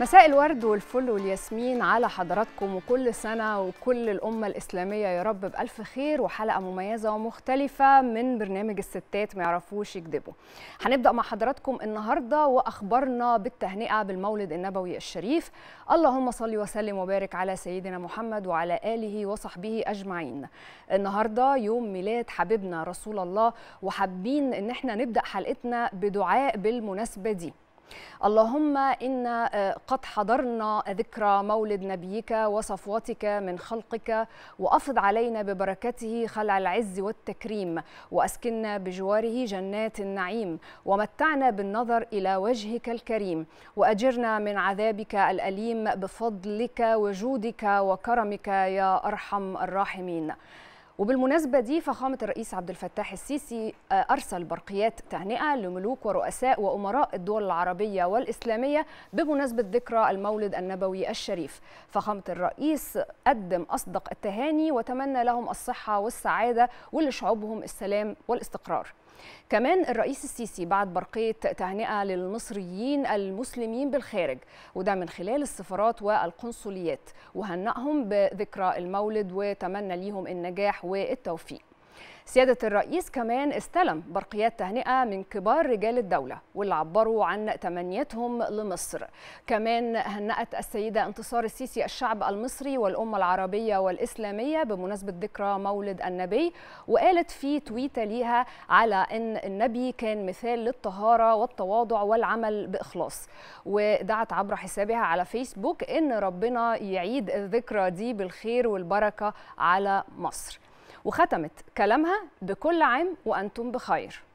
مساء الورد والفل والياسمين على حضراتكم وكل سنة وكل الأمة الإسلامية يا رب بألف خير وحلقة مميزة ومختلفة من برنامج الستات ما يعرفوش يكذبوا هنبدأ مع حضراتكم النهاردة وأخبرنا بالتهنئة بالمولد النبوي الشريف اللهم صل وسلم وبارك على سيدنا محمد وعلى آله وصحبه أجمعين النهاردة يوم ميلاد حبيبنا رسول الله وحابين إن احنا نبدأ حلقتنا بدعاء بالمناسبة دي اللهم إنا آه، قد حضرنا ذكرى مولد نبيك وصفوتك من خلقك وأفض علينا ببركته خلع العز والتكريم وأسكننا بجواره جنات النعيم ومتعنا بالنظر إلى وجهك الكريم وأجرنا من عذابك الأليم بفضلك وجودك وكرمك يا أرحم الراحمين وبالمناسبة دي فخامة الرئيس عبد الفتاح السيسي آه، أرسل برقيات تهنئة لملوك ورؤساء وأمراء الدول العربية والإسلامية بمناسبة ذكرى المولد النبوي الشريف فخامة الرئيس قدم أصدق التهاني وتمنى لهم الصحة والسعادة ولشعوبهم السلام والاستقرار كمان الرئيس السيسي بعت برقية تهنئة للمصريين المسلمين بالخارج وده من خلال السفارات والقنصليات وهنأهم بذكرى المولد وتمنى ليهم النجاح والتوفيق سيادة الرئيس كمان استلم برقيات تهنئة من كبار رجال الدولة واللي عبروا عن تمنيتهم لمصر كمان هنأت السيدة انتصار السيسي الشعب المصري والأمة العربية والإسلامية بمناسبة ذكرى مولد النبي وقالت في تويتة ليها على أن النبي كان مثال للطهارة والتواضع والعمل بإخلاص ودعت عبر حسابها على فيسبوك أن ربنا يعيد الذكرى دي بالخير والبركة على مصر وختمت كلامها بكل عام وأنتم بخير